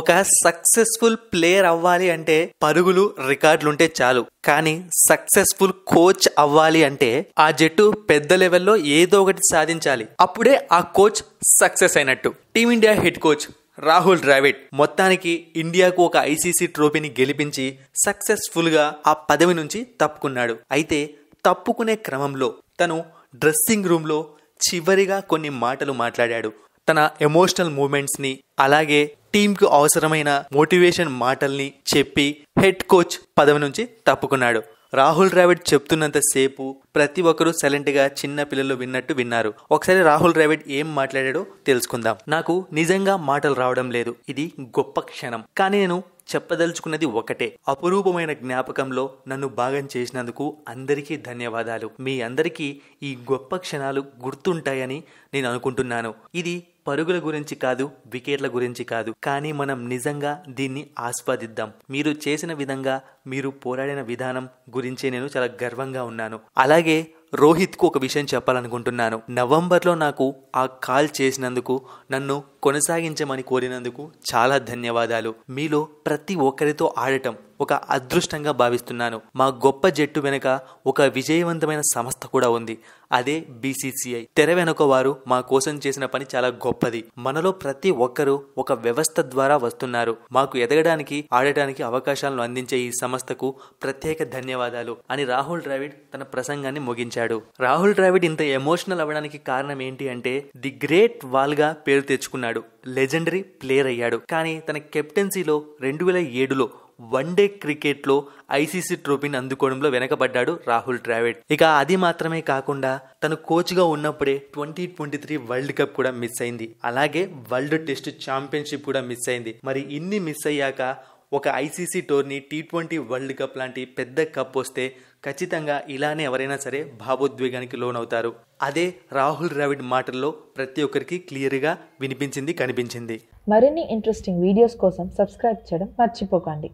ఒక successful player అవ్వాలి అంటే పరుగులు రికార్డులుంటే చాలు కానీ సక్సెస్ఫుల్ కోచ్ అవ్వాలి అంటే ఆ జట్టు పెద్ద లెవెల్లో ఏదో ఒకటి సాధించాలి అప్పుడే ఆ కోచ్ సక్సెస్ అయినట్టు team India head coach Rahul Dravid మొత్తానికి ఇండియాకు ఒక ఐసీసీ ట్రోఫీని గెలిపించి సక్సెస్ఫుల్గా ఆ పదవి నుంచి తప్పుకున్నాడు అయితే తప్పుకునే క్రమంలో తను డ్రెస్సింగ్ రూమ్లో చివరిగా కొన్ని మాటలు మాట్లాడాడు తన ఎమోషనల్ మూమెంట్స్ని అలాగే టీంకు అవసరమైన మోటివేషన్ మాటల్ని చెప్పి హెడ్ కోచ్ పదవి నుంచి తప్పుకున్నాడు రాహుల్ ద్రావిడ్ చెప్తున్నంతసేపు ప్రతి ఒక్కరూ గా చిన్న పిల్లలు విన్నట్టు విన్నారు ఒకసారి రాహుల్ ద్రావిడ్ ఏం మాట్లాడాడో తెలుసుకుందాం నాకు నిజంగా మాటలు రావడం లేదు ఇది గొప్ప క్షణం కానీ నేను చెప్పదలుచుకున్నది ఒకటే అపురూపమైన జ్ఞాపకంలో నన్ను భాగం చేసినందుకు అందరికీ ధన్యవాదాలు మీ అందరికీ ఈ గొప్ప క్షణాలు గుర్తుంటాయని నేను అనుకుంటున్నాను ఇది పరుగుల గురించి కాదు వికెట్ల గురించి కాదు కానీ మనం నిజంగా దీన్ని ఆస్వాదిద్దాం మీరు చేసిన విధంగా మీరు పోరాడిన విధానం గురించే నేను చాలా గర్వంగా ఉన్నాను అలాగే రోహిత్కు ఒక విషయం చెప్పాలనుకుంటున్నాను నవంబర్లో నాకు ఆ కాల్ చేసినందుకు నన్ను కొనసాగించమని కోరినందుకు చాలా ధన్యవాదాలు మీలో ప్రతి ఒక్కరితో ఆడటం ఒక అదృష్టంగా భావిస్తున్నాను మా గొప్ప జట్టు వెనుక ఒక విజయవంతమైన సంస్థ కూడా ఉంది అదే బీసీసీఐ తెర వెనుక వారు మా కోసం చేసిన పని చాలా గొప్పది మనలో ప్రతి ఒక్కరూ ఒక వ్యవస్థ ద్వారా వస్తున్నారు మాకు ఎదగడానికి ఆడటానికి అవకాశాలను అందించే ఈ సంస్థకు ప్రత్యేక ధన్యవాదాలు అని రాహుల్ ద్రావిడ్ తన ప్రసంగాన్ని ముగించాడు రాహుల్ ద్రావిడ్ ఇంత ఎమోషనల్ అవ్వడానికి కారణం ఏంటి అంటే ది గ్రేట్ వాల్గా పేరు తెచ్చుకున్నాడు అయ్యాడు లెజెండరీ ప్లేయర్ అయ్యాడు కానీ తన కెప్టెన్సీలో రెండు వేల ఏడులో వన్డే క్రికెట్లో ఐసీసీ ట్రోఫీని అందుకోవడంలో వెనకబడ్డాడు రాహుల్ ద్రావిడ్ ఇక అది మాత్రమే కాకుండా తను కోచ్గా ఉన్నప్పుడే twenty twenty three world cup కూడా మిస్ అయింది అలాగే వరల్డ్ టెస్ట్ ఛాంపియన్షిప్ కూడా మిస్ అయింది మరి ఇన్ని మిస్ అయ్యాక ఒక ICC tourney T twenty world cup లాంటి పెద్ద కప్ వస్తే ఖచ్చితంగా ఇలానే ఎవరైనా సరే భావోద్వేగానికి లోనవుతారు అదే రాహుల్ ద్రావిడ్ మాటల్లో ప్రతి ఒక్కరికి క్లియర్గా వినిపించింది కనిపించింది మరిన్ని ఇంట్రెస్టింగ్ వీడియోస్ కోసం సబ్స్క్రైబ్ చేయడం మర్చిపోకండి